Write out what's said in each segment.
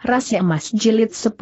Rahasia Emas Jilid 10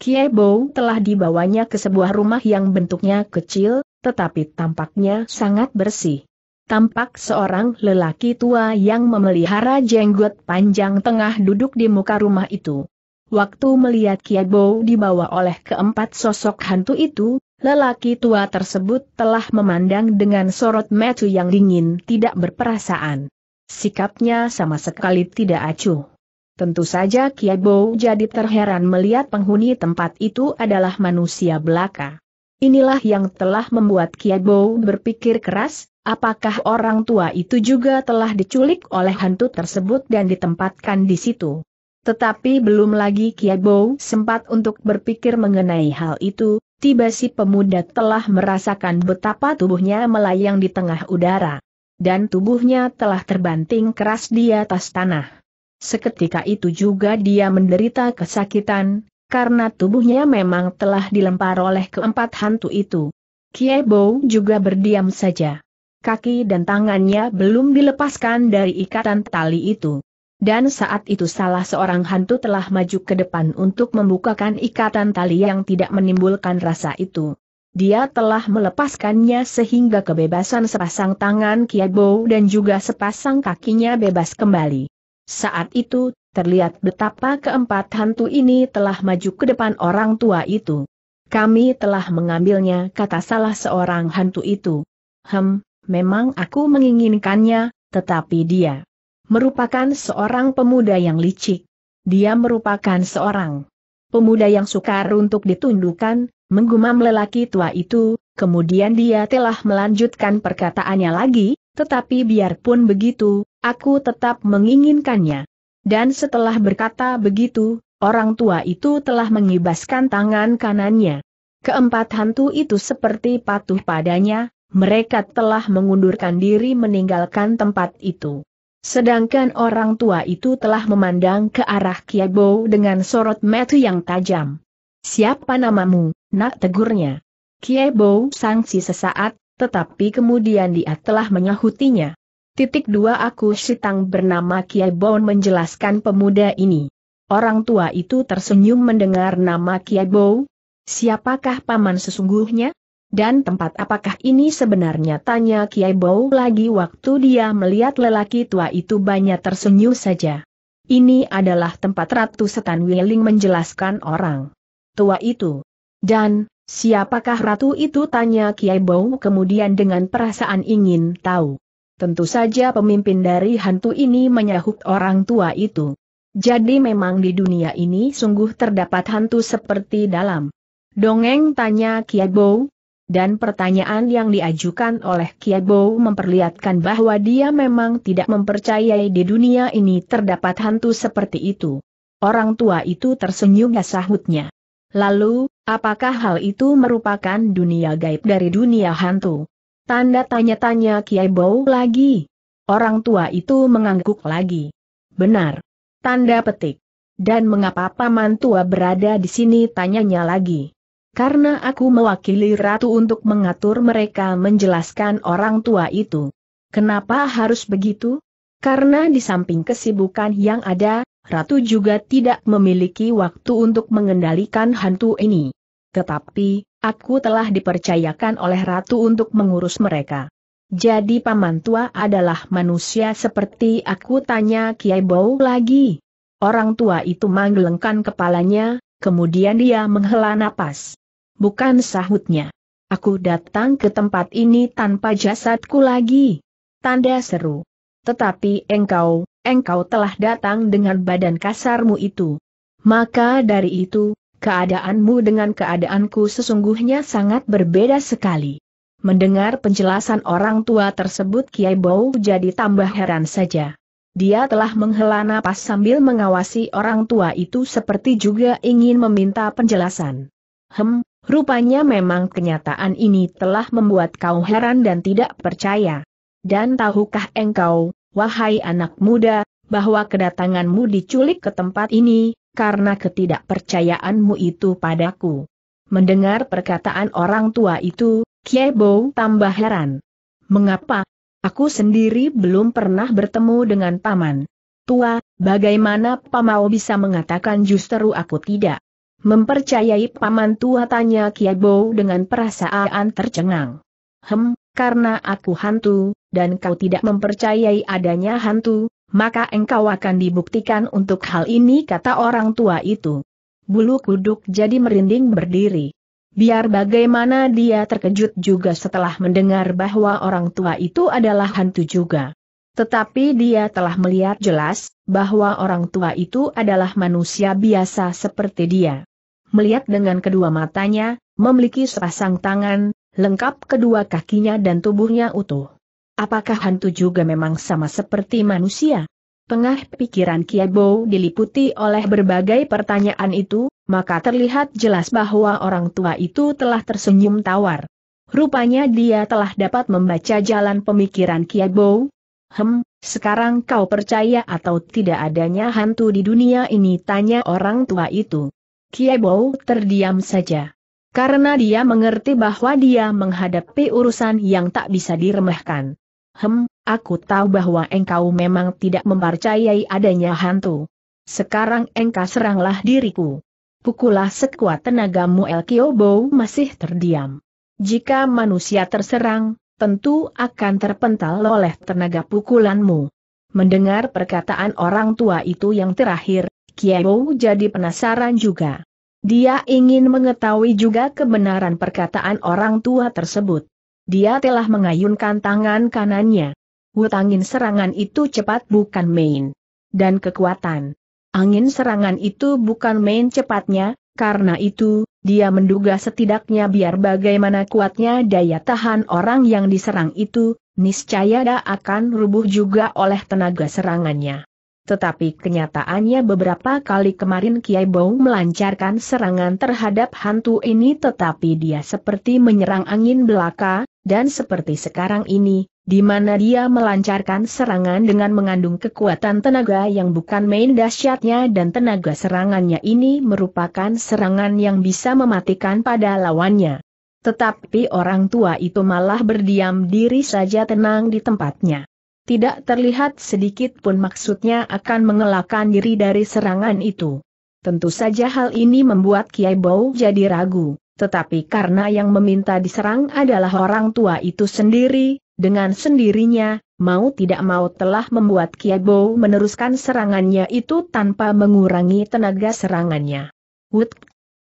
Kiebo telah dibawanya ke sebuah rumah yang bentuknya kecil, tetapi tampaknya sangat bersih. Tampak seorang lelaki tua yang memelihara jenggot panjang tengah duduk di muka rumah itu. Waktu melihat Kiebo dibawa oleh keempat sosok hantu itu, lelaki tua tersebut telah memandang dengan sorot mata yang dingin tidak berperasaan. Sikapnya sama sekali tidak acuh. Tentu saja Kiebo jadi terheran melihat penghuni tempat itu adalah manusia belaka. Inilah yang telah membuat Kiebo berpikir keras, apakah orang tua itu juga telah diculik oleh hantu tersebut dan ditempatkan di situ. Tetapi belum lagi Kiebo sempat untuk berpikir mengenai hal itu, tiba si pemuda telah merasakan betapa tubuhnya melayang di tengah udara. Dan tubuhnya telah terbanting keras di atas tanah. Seketika itu juga dia menderita kesakitan, karena tubuhnya memang telah dilempar oleh keempat hantu itu. Kiebo juga berdiam saja. Kaki dan tangannya belum dilepaskan dari ikatan tali itu. Dan saat itu salah seorang hantu telah maju ke depan untuk membukakan ikatan tali yang tidak menimbulkan rasa itu. Dia telah melepaskannya sehingga kebebasan sepasang tangan Kiebo dan juga sepasang kakinya bebas kembali. Saat itu, terlihat betapa keempat hantu ini telah maju ke depan orang tua itu. Kami telah mengambilnya, kata salah seorang hantu itu. Hem, memang aku menginginkannya, tetapi dia merupakan seorang pemuda yang licik. Dia merupakan seorang pemuda yang sukar untuk ditundukkan, menggumam lelaki tua itu, kemudian dia telah melanjutkan perkataannya lagi, tetapi biarpun begitu, aku tetap menginginkannya. Dan setelah berkata begitu, orang tua itu telah mengibaskan tangan kanannya. Keempat hantu itu seperti patuh padanya, mereka telah mengundurkan diri meninggalkan tempat itu. Sedangkan orang tua itu telah memandang ke arah Kiabo dengan sorot mata yang tajam. Siapa namamu, nak tegurnya? Kiebo sangsi sesaat, tetapi kemudian dia telah menyahutinya. Titik dua aku sitang bernama Kiai Bon menjelaskan pemuda ini. Orang tua itu tersenyum mendengar nama Kiai Bon. Siapakah paman sesungguhnya? Dan tempat apakah ini sebenarnya tanya Kiai Bau lagi waktu dia melihat lelaki tua itu banyak tersenyum saja. Ini adalah tempat Ratu Setan Wiling menjelaskan orang tua itu. Dan, siapakah ratu itu tanya Kiai Bau kemudian dengan perasaan ingin tahu. Tentu saja pemimpin dari hantu ini menyahut orang tua itu. Jadi memang di dunia ini sungguh terdapat hantu seperti dalam dongeng tanya Kiabo. Dan pertanyaan yang diajukan oleh Kiabo memperlihatkan bahwa dia memang tidak mempercayai di dunia ini terdapat hantu seperti itu. Orang tua itu tersenyum sahutnya. Lalu, apakah hal itu merupakan dunia gaib dari dunia hantu? Tanda tanya-tanya Kiai Bau lagi. Orang tua itu mengangguk lagi. Benar. Tanda petik. Dan mengapa paman tua berada di sini tanyanya lagi. Karena aku mewakili ratu untuk mengatur mereka menjelaskan orang tua itu. Kenapa harus begitu? Karena di samping kesibukan yang ada, ratu juga tidak memiliki waktu untuk mengendalikan hantu ini. Tetapi, Aku telah dipercayakan oleh ratu untuk mengurus mereka. Jadi paman tua adalah manusia seperti aku tanya Kiai Bau lagi. Orang tua itu menggelengkan kepalanya, kemudian dia menghela napas. Bukan sahutnya. Aku datang ke tempat ini tanpa jasadku lagi. Tanda seru. Tetapi engkau, engkau telah datang dengan badan kasarmu itu. Maka dari itu, Keadaanmu dengan keadaanku sesungguhnya sangat berbeda sekali. Mendengar penjelasan orang tua tersebut Kiai Bau jadi tambah heran saja. Dia telah menghela napas sambil mengawasi orang tua itu seperti juga ingin meminta penjelasan. Hem, rupanya memang kenyataan ini telah membuat kau heran dan tidak percaya. Dan tahukah engkau, wahai anak muda, bahwa kedatanganmu diculik ke tempat ini, karena ketidakpercayaanmu itu padaku. Mendengar perkataan orang tua itu, Kiebo tambah heran. Mengapa? Aku sendiri belum pernah bertemu dengan paman. Tua, bagaimana pamau bisa mengatakan justru aku tidak? Mempercayai paman tua tanya Kiebo dengan perasaan tercengang. Hem, karena aku hantu, dan kau tidak mempercayai adanya hantu, maka engkau akan dibuktikan untuk hal ini kata orang tua itu. Bulu kuduk jadi merinding berdiri. Biar bagaimana dia terkejut juga setelah mendengar bahwa orang tua itu adalah hantu juga. Tetapi dia telah melihat jelas, bahwa orang tua itu adalah manusia biasa seperti dia. Melihat dengan kedua matanya, memiliki sepasang tangan, lengkap kedua kakinya dan tubuhnya utuh. Apakah hantu juga memang sama seperti manusia? Tengah pikiran Kiabo diliputi oleh berbagai pertanyaan itu, maka terlihat jelas bahwa orang tua itu telah tersenyum tawar. Rupanya dia telah dapat membaca jalan pemikiran Kiabo. Hem, sekarang kau percaya atau tidak adanya hantu di dunia ini tanya orang tua itu. Kiebo terdiam saja. Karena dia mengerti bahwa dia menghadapi urusan yang tak bisa diremehkan. Hem, aku tahu bahwa engkau memang tidak mempercayai adanya hantu. Sekarang engkau seranglah diriku. Pukullah sekuat tenagamu El Kiobo masih terdiam. Jika manusia terserang, tentu akan terpental oleh tenaga pukulanmu. Mendengar perkataan orang tua itu yang terakhir, Kiebo jadi penasaran juga. Dia ingin mengetahui juga kebenaran perkataan orang tua tersebut. Dia telah mengayunkan tangan kanannya. Wutangin serangan itu cepat bukan main. Dan kekuatan. Angin serangan itu bukan main cepatnya, karena itu, dia menduga setidaknya biar bagaimana kuatnya daya tahan orang yang diserang itu, niscaya dia akan rubuh juga oleh tenaga serangannya. Tetapi kenyataannya beberapa kali kemarin Kiai Bau melancarkan serangan terhadap hantu ini tetapi dia seperti menyerang angin belaka, dan seperti sekarang ini, di mana dia melancarkan serangan dengan mengandung kekuatan tenaga yang bukan main dahsyatnya dan tenaga serangannya ini merupakan serangan yang bisa mematikan pada lawannya. Tetapi orang tua itu malah berdiam diri saja tenang di tempatnya. Tidak terlihat sedikit pun maksudnya akan mengelakkan diri dari serangan itu. Tentu saja hal ini membuat Kiai Bau jadi ragu, tetapi karena yang meminta diserang adalah orang tua itu sendiri, dengan sendirinya, mau tidak mau telah membuat Kiai Bau meneruskan serangannya itu tanpa mengurangi tenaga serangannya. Wut!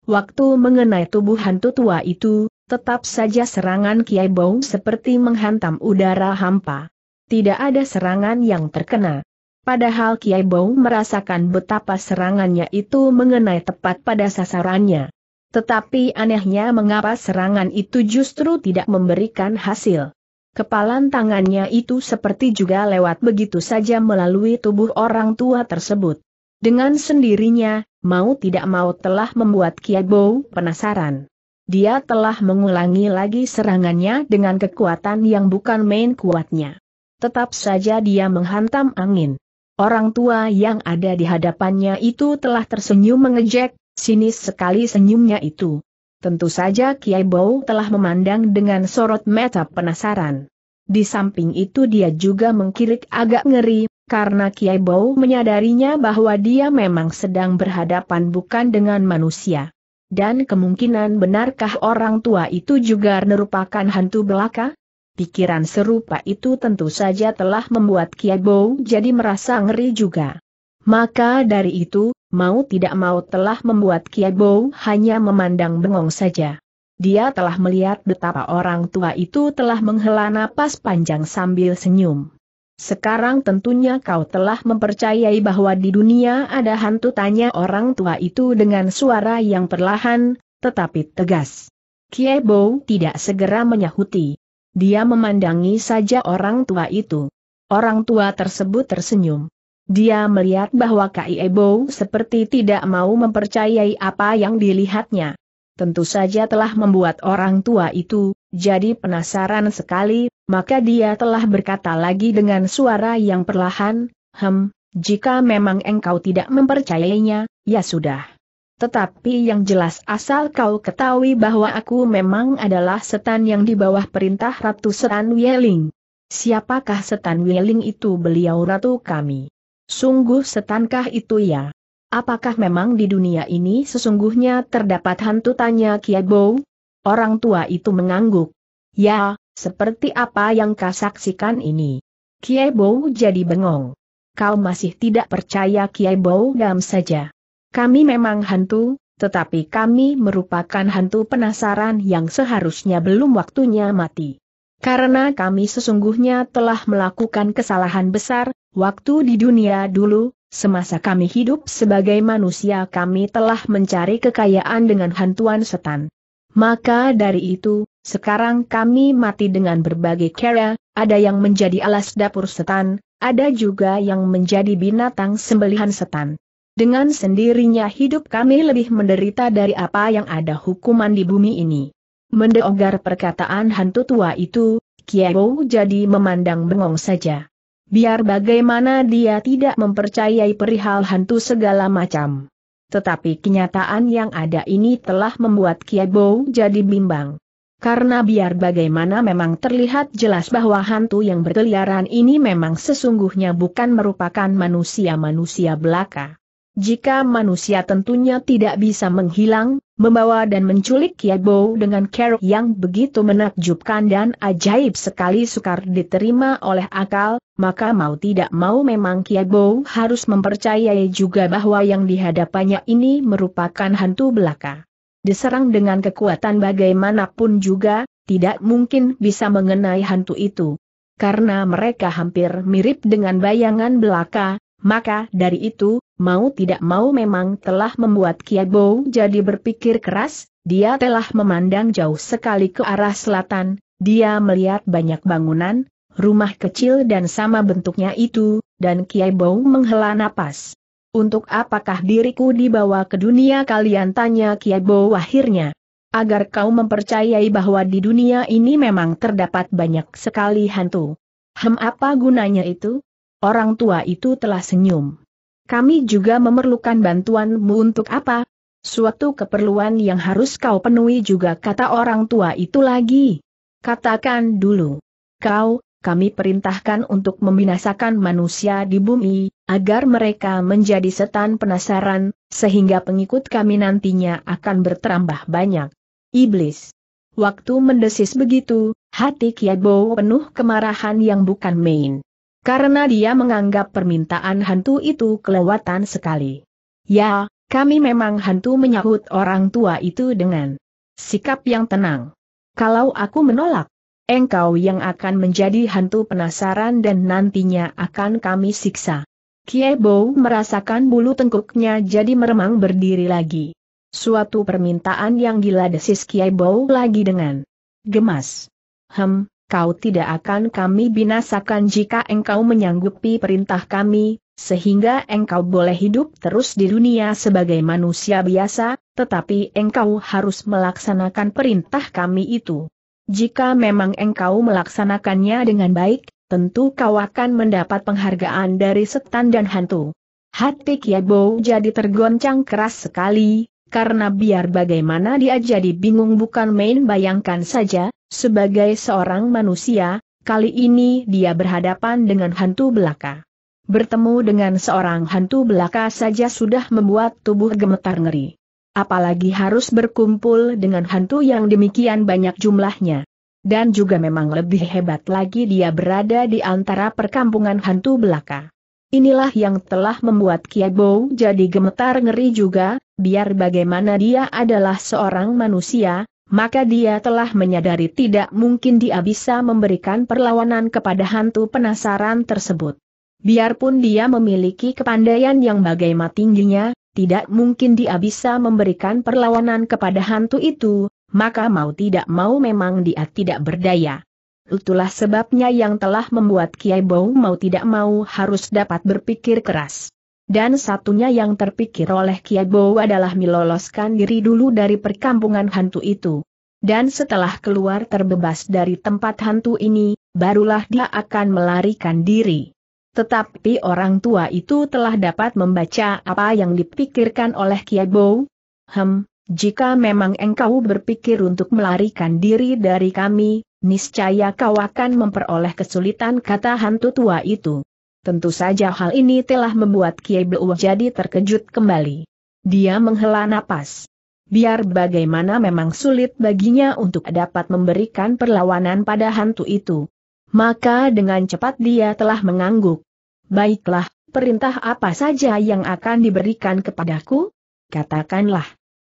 Waktu mengenai tubuh hantu tua itu, tetap saja serangan Kiai Bau seperti menghantam udara hampa tidak ada serangan yang terkena. Padahal Kiai Bau merasakan betapa serangannya itu mengenai tepat pada sasarannya. Tetapi anehnya mengapa serangan itu justru tidak memberikan hasil. Kepalan tangannya itu seperti juga lewat begitu saja melalui tubuh orang tua tersebut. Dengan sendirinya, mau tidak mau telah membuat Kiai Bow penasaran. Dia telah mengulangi lagi serangannya dengan kekuatan yang bukan main kuatnya tetap saja dia menghantam angin. Orang tua yang ada di hadapannya itu telah tersenyum mengejek, sinis sekali senyumnya itu. Tentu saja Kiai Bau telah memandang dengan sorot mata penasaran. Di samping itu dia juga mengkirik agak ngeri, karena Kiai Bau menyadarinya bahwa dia memang sedang berhadapan bukan dengan manusia. Dan kemungkinan benarkah orang tua itu juga merupakan hantu belaka? Pikiran serupa itu tentu saja telah membuat Kiabo jadi merasa ngeri juga. Maka dari itu, mau tidak mau telah membuat Kiabo hanya memandang bengong saja. Dia telah melihat betapa orang tua itu telah menghela napas panjang sambil senyum. Sekarang tentunya kau telah mempercayai bahwa di dunia ada hantu tanya orang tua itu dengan suara yang perlahan, tetapi tegas. Kiebo tidak segera menyahuti. Dia memandangi saja orang tua itu. Orang tua tersebut tersenyum. Dia melihat bahwa Kai Ebo seperti tidak mau mempercayai apa yang dilihatnya. Tentu saja telah membuat orang tua itu, jadi penasaran sekali, maka dia telah berkata lagi dengan suara yang perlahan, Hem, jika memang engkau tidak mempercayainya, ya sudah. Tetapi yang jelas asal kau ketahui bahwa aku memang adalah setan yang di bawah perintah Ratu Setan Wieling. Siapakah setan Wieling itu beliau ratu kami? Sungguh setankah itu ya? Apakah memang di dunia ini sesungguhnya terdapat hantu tanya Kiabo? Orang tua itu mengangguk. Ya, seperti apa yang kau saksikan ini? Kiebo jadi bengong. Kau masih tidak percaya Kiebo dam saja. Kami memang hantu, tetapi kami merupakan hantu penasaran yang seharusnya belum waktunya mati. Karena kami sesungguhnya telah melakukan kesalahan besar, waktu di dunia dulu, semasa kami hidup sebagai manusia kami telah mencari kekayaan dengan hantuan setan. Maka dari itu, sekarang kami mati dengan berbagai cara. ada yang menjadi alas dapur setan, ada juga yang menjadi binatang sembelihan setan. Dengan sendirinya hidup kami lebih menderita dari apa yang ada hukuman di bumi ini. Mendeogar perkataan hantu tua itu, Kiebo jadi memandang bengong saja. Biar bagaimana dia tidak mempercayai perihal hantu segala macam. Tetapi kenyataan yang ada ini telah membuat Kiebo jadi bimbang. Karena biar bagaimana memang terlihat jelas bahwa hantu yang berkeliaran ini memang sesungguhnya bukan merupakan manusia-manusia belaka. Jika manusia tentunya tidak bisa menghilang, membawa dan menculik Kiabo dengan cara yang begitu menakjubkan dan ajaib sekali sukar diterima oleh akal, maka mau tidak mau memang Kiabo harus mempercayai juga bahwa yang dihadapannya ini merupakan hantu belaka. Diserang dengan kekuatan bagaimanapun juga, tidak mungkin bisa mengenai hantu itu. Karena mereka hampir mirip dengan bayangan belaka, maka dari itu, mau tidak mau memang telah membuat Kiabo jadi berpikir keras, dia telah memandang jauh sekali ke arah selatan, dia melihat banyak bangunan, rumah kecil dan sama bentuknya itu, dan Kiabo menghela napas. Untuk apakah diriku dibawa ke dunia kalian tanya Kiabo akhirnya. Agar kau mempercayai bahwa di dunia ini memang terdapat banyak sekali hantu. Hem apa gunanya itu? Orang tua itu telah senyum. Kami juga memerlukan bantuanmu untuk apa? Suatu keperluan yang harus kau penuhi juga kata orang tua itu lagi. Katakan dulu. Kau, kami perintahkan untuk membinasakan manusia di bumi, agar mereka menjadi setan penasaran, sehingga pengikut kami nantinya akan bertambah banyak. Iblis. Waktu mendesis begitu, hati Kiabo penuh kemarahan yang bukan main karena dia menganggap permintaan hantu itu kelewatan sekali. Ya, kami memang hantu menyahut orang tua itu dengan sikap yang tenang. Kalau aku menolak, engkau yang akan menjadi hantu penasaran dan nantinya akan kami siksa. Kiebo merasakan bulu tengkuknya jadi meremang berdiri lagi. Suatu permintaan yang gila desis Kiebo lagi dengan gemas. Hem, kau tidak akan kami binasakan jika engkau menyanggupi perintah kami, sehingga engkau boleh hidup terus di dunia sebagai manusia biasa, tetapi engkau harus melaksanakan perintah kami itu. Jika memang engkau melaksanakannya dengan baik, tentu kau akan mendapat penghargaan dari setan dan hantu. Hati Kiabo jadi tergoncang keras sekali, karena biar bagaimana dia jadi bingung bukan main bayangkan saja, sebagai seorang manusia, kali ini dia berhadapan dengan hantu belaka. Bertemu dengan seorang hantu belaka saja sudah membuat tubuh gemetar ngeri. Apalagi harus berkumpul dengan hantu yang demikian banyak jumlahnya. Dan juga memang lebih hebat lagi dia berada di antara perkampungan hantu belaka. Inilah yang telah membuat Kiabo jadi gemetar ngeri juga, biar bagaimana dia adalah seorang manusia, maka dia telah menyadari tidak mungkin dia bisa memberikan perlawanan kepada hantu penasaran tersebut. Biarpun dia memiliki kepandaian yang bagaimana tingginya, tidak mungkin dia bisa memberikan perlawanan kepada hantu itu, maka mau tidak mau memang dia tidak berdaya. Itulah sebabnya yang telah membuat Kiai Bau mau tidak mau harus dapat berpikir keras. Dan satunya yang terpikir oleh Kiabo adalah meloloskan diri dulu dari perkampungan hantu itu. Dan setelah keluar terbebas dari tempat hantu ini, barulah dia akan melarikan diri. Tetapi orang tua itu telah dapat membaca apa yang dipikirkan oleh Kiabo. Hem, jika memang engkau berpikir untuk melarikan diri dari kami, niscaya kau akan memperoleh kesulitan kata hantu tua itu. Tentu saja hal ini telah membuat Kiai Beu jadi terkejut kembali. Dia menghela napas. Biar bagaimana memang sulit baginya untuk dapat memberikan perlawanan pada hantu itu. Maka dengan cepat dia telah mengangguk. Baiklah, perintah apa saja yang akan diberikan kepadaku? Katakanlah.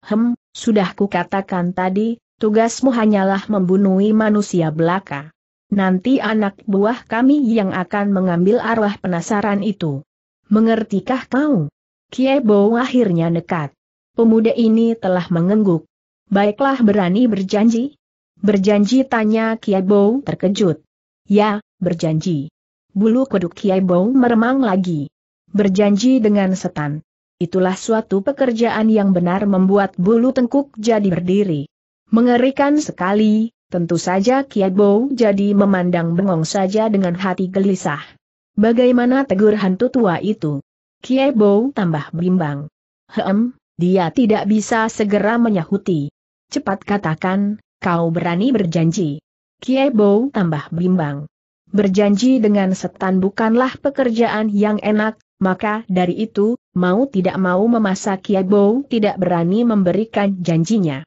Hem, sudah kukatakan tadi, tugasmu hanyalah membunuhi manusia belaka. Nanti anak buah kami yang akan mengambil arwah penasaran itu. Mengertikah kau? Kiebo akhirnya nekat. Pemuda ini telah mengengguk. Baiklah berani berjanji? Berjanji tanya Kiebo terkejut. Ya, berjanji. Bulu kuduk Kiebo meremang lagi. Berjanji dengan setan. Itulah suatu pekerjaan yang benar membuat bulu tengkuk jadi berdiri. Mengerikan sekali, Tentu saja Bo jadi memandang bengong saja dengan hati gelisah. Bagaimana tegur hantu tua itu? Kiai Bo tambah bimbang. Hem, dia tidak bisa segera menyahuti. Cepat katakan, kau berani berjanji. Kiai Bo tambah bimbang. Berjanji dengan setan bukanlah pekerjaan yang enak, maka dari itu, mau tidak mau memasak kiai Bo tidak berani memberikan janjinya.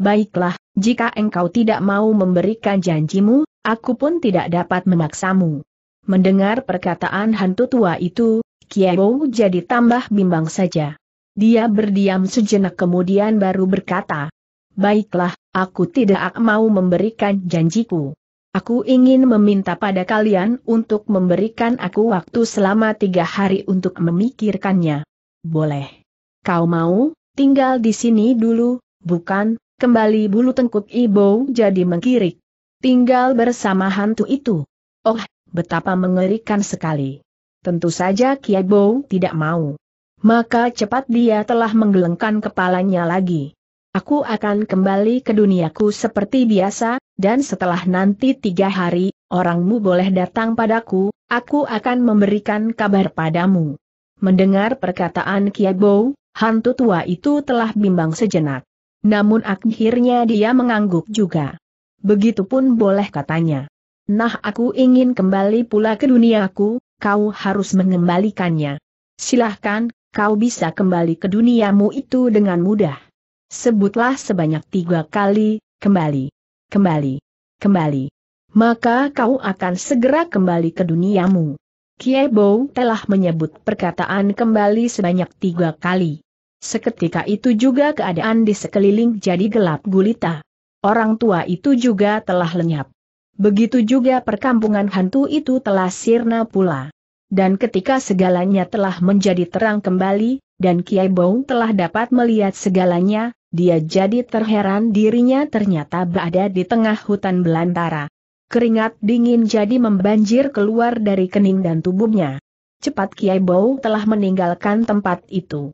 Baiklah, jika engkau tidak mau memberikan janjimu, aku pun tidak dapat memaksamu. Mendengar perkataan hantu tua itu, Kiebo jadi tambah bimbang saja. Dia berdiam sejenak kemudian baru berkata, Baiklah, aku tidak mau memberikan janjiku. Aku ingin meminta pada kalian untuk memberikan aku waktu selama tiga hari untuk memikirkannya. Boleh. Kau mau, tinggal di sini dulu, bukan, Kembali bulu tengkuk Ibo jadi mengkirik. Tinggal bersama hantu itu. Oh, betapa mengerikan sekali. Tentu saja Kiai Bo tidak mau. Maka cepat dia telah menggelengkan kepalanya lagi. Aku akan kembali ke duniaku seperti biasa, dan setelah nanti tiga hari, orangmu boleh datang padaku, aku akan memberikan kabar padamu. Mendengar perkataan Kiai Bo, hantu tua itu telah bimbang sejenak. Namun akhirnya dia mengangguk juga. Begitupun boleh katanya. Nah aku ingin kembali pula ke duniaku, kau harus mengembalikannya. Silahkan, kau bisa kembali ke duniamu itu dengan mudah. Sebutlah sebanyak tiga kali, kembali, kembali, kembali. Maka kau akan segera kembali ke duniamu. Kiebo telah menyebut perkataan kembali sebanyak tiga kali. Seketika itu juga keadaan di sekeliling jadi gelap gulita. Orang tua itu juga telah lenyap. Begitu juga perkampungan hantu itu telah sirna pula. Dan ketika segalanya telah menjadi terang kembali, dan Kiai Bong telah dapat melihat segalanya, dia jadi terheran dirinya ternyata berada di tengah hutan belantara. Keringat dingin jadi membanjir keluar dari kening dan tubuhnya. Cepat Kiai Bow telah meninggalkan tempat itu.